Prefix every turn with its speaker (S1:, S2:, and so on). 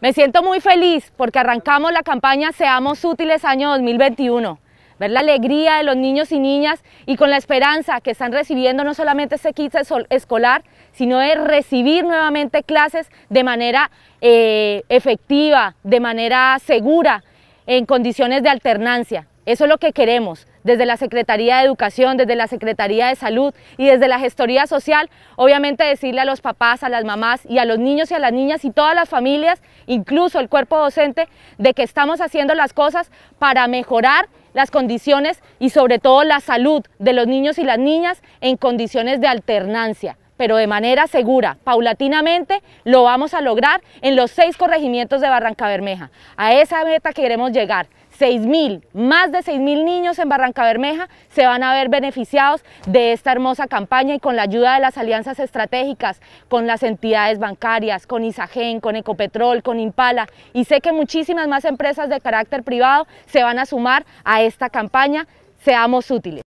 S1: Me siento muy feliz porque arrancamos la campaña Seamos Útiles año 2021. Ver la alegría de los niños y niñas y con la esperanza que están recibiendo no solamente ese kit escolar, sino de recibir nuevamente clases de manera eh, efectiva, de manera segura, en condiciones de alternancia. Eso es lo que queremos, desde la Secretaría de Educación, desde la Secretaría de Salud y desde la Gestoría Social, obviamente decirle a los papás, a las mamás y a los niños y a las niñas y todas las familias, incluso el cuerpo docente, de que estamos haciendo las cosas para mejorar las condiciones y sobre todo la salud de los niños y las niñas en condiciones de alternancia pero de manera segura, paulatinamente, lo vamos a lograr en los seis corregimientos de Barranca Bermeja. A esa meta queremos llegar, 6.000, más de 6.000 niños en Barranca Bermeja se van a ver beneficiados de esta hermosa campaña y con la ayuda de las alianzas estratégicas, con las entidades bancarias, con Isagen, con Ecopetrol, con Impala y sé que muchísimas más empresas de carácter privado se van a sumar a esta campaña. Seamos útiles.